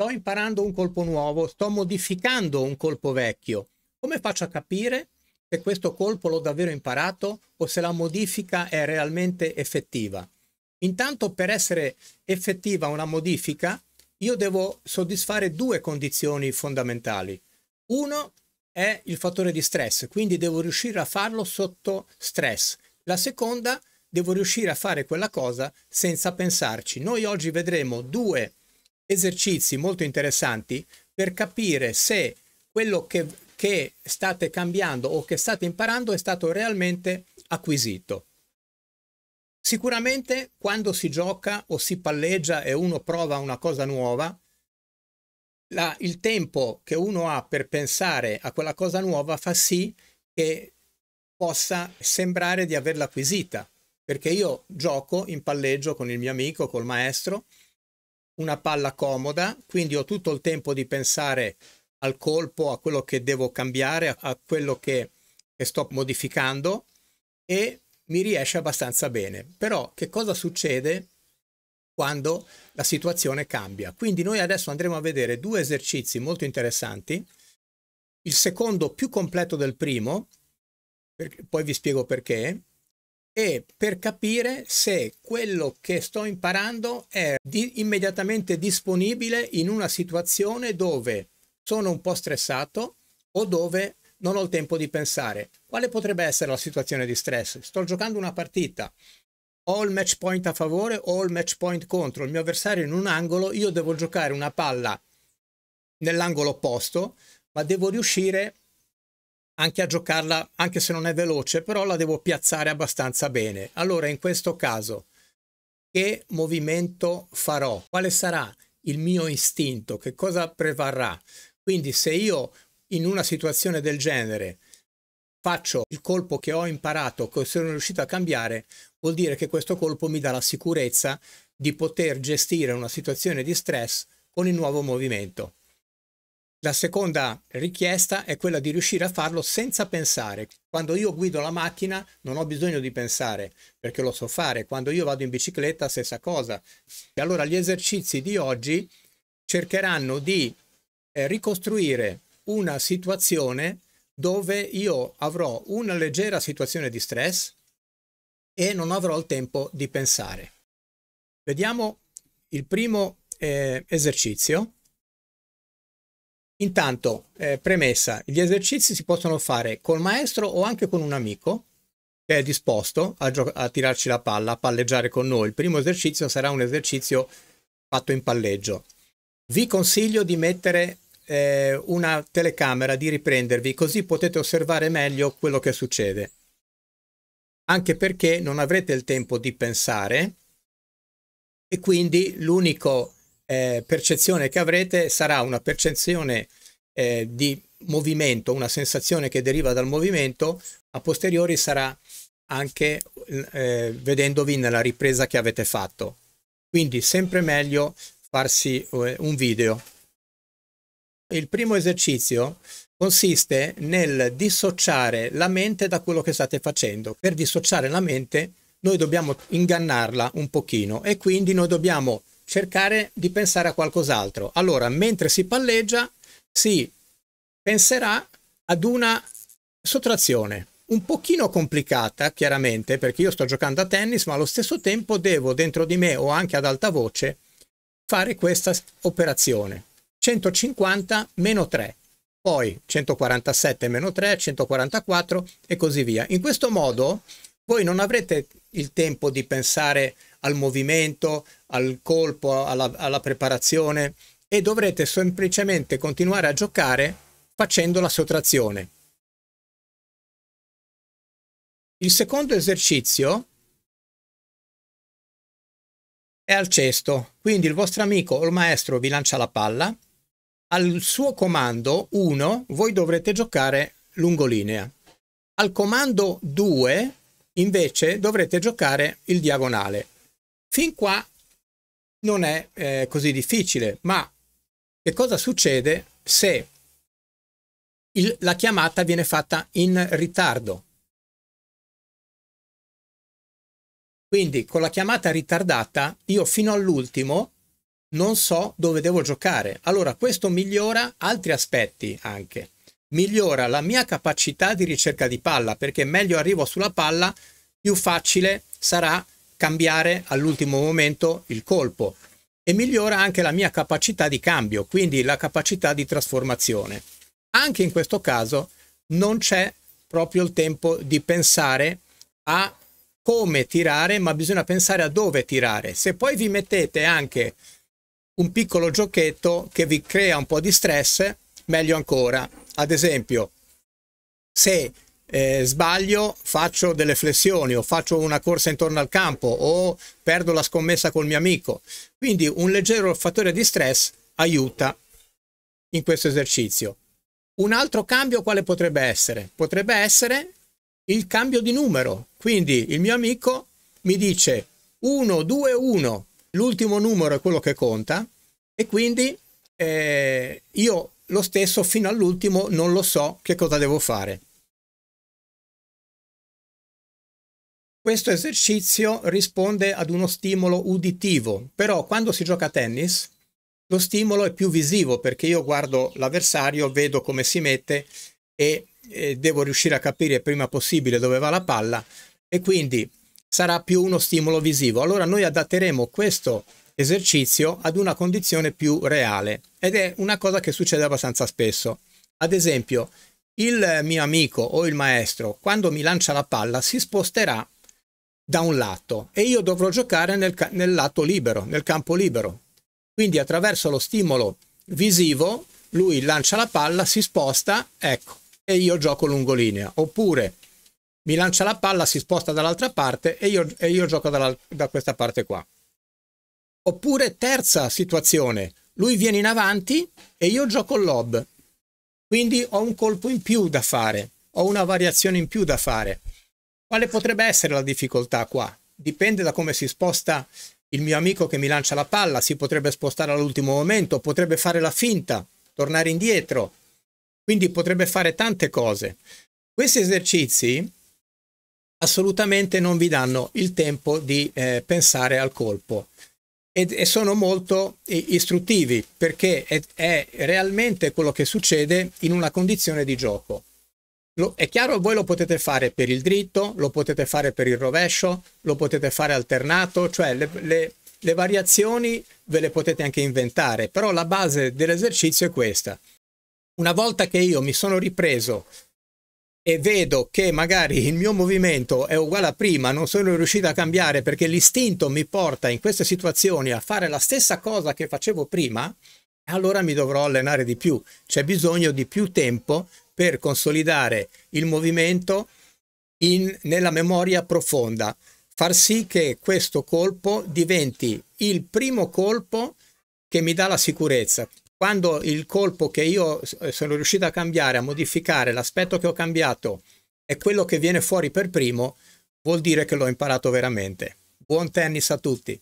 sto imparando un colpo nuovo, sto modificando un colpo vecchio. Come faccio a capire se questo colpo l'ho davvero imparato o se la modifica è realmente effettiva? Intanto per essere effettiva una modifica io devo soddisfare due condizioni fondamentali. Uno è il fattore di stress, quindi devo riuscire a farlo sotto stress. La seconda, devo riuscire a fare quella cosa senza pensarci. Noi oggi vedremo due esercizi molto interessanti per capire se quello che, che state cambiando o che state imparando è stato realmente acquisito. Sicuramente quando si gioca o si palleggia e uno prova una cosa nuova, la, il tempo che uno ha per pensare a quella cosa nuova fa sì che possa sembrare di averla acquisita. Perché io gioco in palleggio con il mio amico, col maestro, una palla comoda, quindi ho tutto il tempo di pensare al colpo, a quello che devo cambiare, a quello che, che sto modificando e mi riesce abbastanza bene. Però che cosa succede quando la situazione cambia? Quindi noi adesso andremo a vedere due esercizi molto interessanti, il secondo più completo del primo, poi vi spiego perché, e per capire se quello che sto imparando è di immediatamente disponibile in una situazione dove sono un po' stressato o dove non ho il tempo di pensare. Quale potrebbe essere la situazione di stress? Sto giocando una partita, ho il match point a favore o il match point contro, il mio avversario in un angolo, io devo giocare una palla nell'angolo opposto, ma devo riuscire anche a giocarla, anche se non è veloce, però la devo piazzare abbastanza bene. Allora, in questo caso, che movimento farò? Quale sarà il mio istinto? Che cosa prevarrà? Quindi se io in una situazione del genere faccio il colpo che ho imparato, che sono riuscito a cambiare, vuol dire che questo colpo mi dà la sicurezza di poter gestire una situazione di stress con il nuovo movimento. La seconda richiesta è quella di riuscire a farlo senza pensare. Quando io guido la macchina non ho bisogno di pensare perché lo so fare. Quando io vado in bicicletta stessa cosa. E allora gli esercizi di oggi cercheranno di eh, ricostruire una situazione dove io avrò una leggera situazione di stress e non avrò il tempo di pensare. Vediamo il primo eh, esercizio Intanto, eh, premessa, gli esercizi si possono fare col maestro o anche con un amico che è disposto a, a, tirarci la palla, a palleggiare con noi. Il primo esercizio sarà un esercizio fatto in palleggio. Vi consiglio di mettere eh, una telecamera, di riprendervi, così potete osservare meglio quello che succede. Anche perché non avrete il tempo di pensare e quindi l'unico eh, percezione che avrete sarà una percezione eh, di movimento, una sensazione che deriva dal movimento, a posteriori sarà anche eh, vedendovi nella ripresa che avete fatto. Quindi sempre meglio farsi eh, un video. Il primo esercizio consiste nel dissociare la mente da quello che state facendo. Per dissociare la mente noi dobbiamo ingannarla un pochino e quindi noi dobbiamo cercare di pensare a qualcos'altro. Allora, mentre si palleggia, si penserà ad una sottrazione un pochino complicata, chiaramente, perché io sto giocando a tennis, ma allo stesso tempo devo dentro di me o anche ad alta voce fare questa operazione. 150 meno 3, poi 147 meno 3, 144 e così via. In questo modo voi non avrete il tempo di pensare al movimento, al colpo, alla, alla preparazione e dovrete semplicemente continuare a giocare facendo la sottrazione. Il secondo esercizio è al cesto, quindi il vostro amico o il maestro vi lancia la palla, al suo comando 1 voi dovrete giocare lungolinea, al comando 2 invece dovrete giocare il diagonale. Fin qua non è eh, così difficile, ma che cosa succede se il, la chiamata viene fatta in ritardo? Quindi con la chiamata ritardata io fino all'ultimo non so dove devo giocare. Allora questo migliora altri aspetti anche. Migliora la mia capacità di ricerca di palla perché meglio arrivo sulla palla, più facile sarà cambiare all'ultimo momento il colpo e migliora anche la mia capacità di cambio, quindi la capacità di trasformazione. Anche in questo caso non c'è proprio il tempo di pensare a come tirare, ma bisogna pensare a dove tirare. Se poi vi mettete anche un piccolo giochetto che vi crea un po' di stress, meglio ancora. Ad esempio, se eh, sbaglio, faccio delle flessioni o faccio una corsa intorno al campo o perdo la scommessa col mio amico. Quindi un leggero fattore di stress aiuta in questo esercizio. Un altro cambio quale potrebbe essere? Potrebbe essere il cambio di numero. Quindi il mio amico mi dice 1, 2, 1, l'ultimo numero è quello che conta e quindi eh, io lo stesso fino all'ultimo non lo so che cosa devo fare. Questo esercizio risponde ad uno stimolo uditivo, però quando si gioca a tennis lo stimolo è più visivo perché io guardo l'avversario, vedo come si mette e, e devo riuscire a capire prima possibile dove va la palla e quindi sarà più uno stimolo visivo. Allora noi adatteremo questo esercizio ad una condizione più reale ed è una cosa che succede abbastanza spesso. Ad esempio, il mio amico o il maestro, quando mi lancia la palla, si sposterà da un lato e io dovrò giocare nel, nel lato libero, nel campo libero. Quindi attraverso lo stimolo visivo lui lancia la palla, si sposta, ecco, e io gioco lungolinea. Oppure mi lancia la palla, si sposta dall'altra parte e io, e io gioco da questa parte qua. Oppure terza situazione, lui viene in avanti e io gioco il lob. Quindi ho un colpo in più da fare, ho una variazione in più da fare. Quale potrebbe essere la difficoltà qua? Dipende da come si sposta il mio amico che mi lancia la palla, si potrebbe spostare all'ultimo momento, potrebbe fare la finta, tornare indietro, quindi potrebbe fare tante cose. Questi esercizi assolutamente non vi danno il tempo di eh, pensare al colpo e, e sono molto istruttivi perché è, è realmente quello che succede in una condizione di gioco. Lo, è chiaro, voi lo potete fare per il dritto, lo potete fare per il rovescio, lo potete fare alternato, cioè le, le, le variazioni ve le potete anche inventare, però la base dell'esercizio è questa. Una volta che io mi sono ripreso e vedo che magari il mio movimento è uguale a prima, non sono riuscito a cambiare perché l'istinto mi porta in queste situazioni a fare la stessa cosa che facevo prima, allora mi dovrò allenare di più. C'è bisogno di più tempo per consolidare il movimento in, nella memoria profonda, far sì che questo colpo diventi il primo colpo che mi dà la sicurezza. Quando il colpo che io sono riuscito a cambiare, a modificare, l'aspetto che ho cambiato è quello che viene fuori per primo, vuol dire che l'ho imparato veramente. Buon tennis a tutti!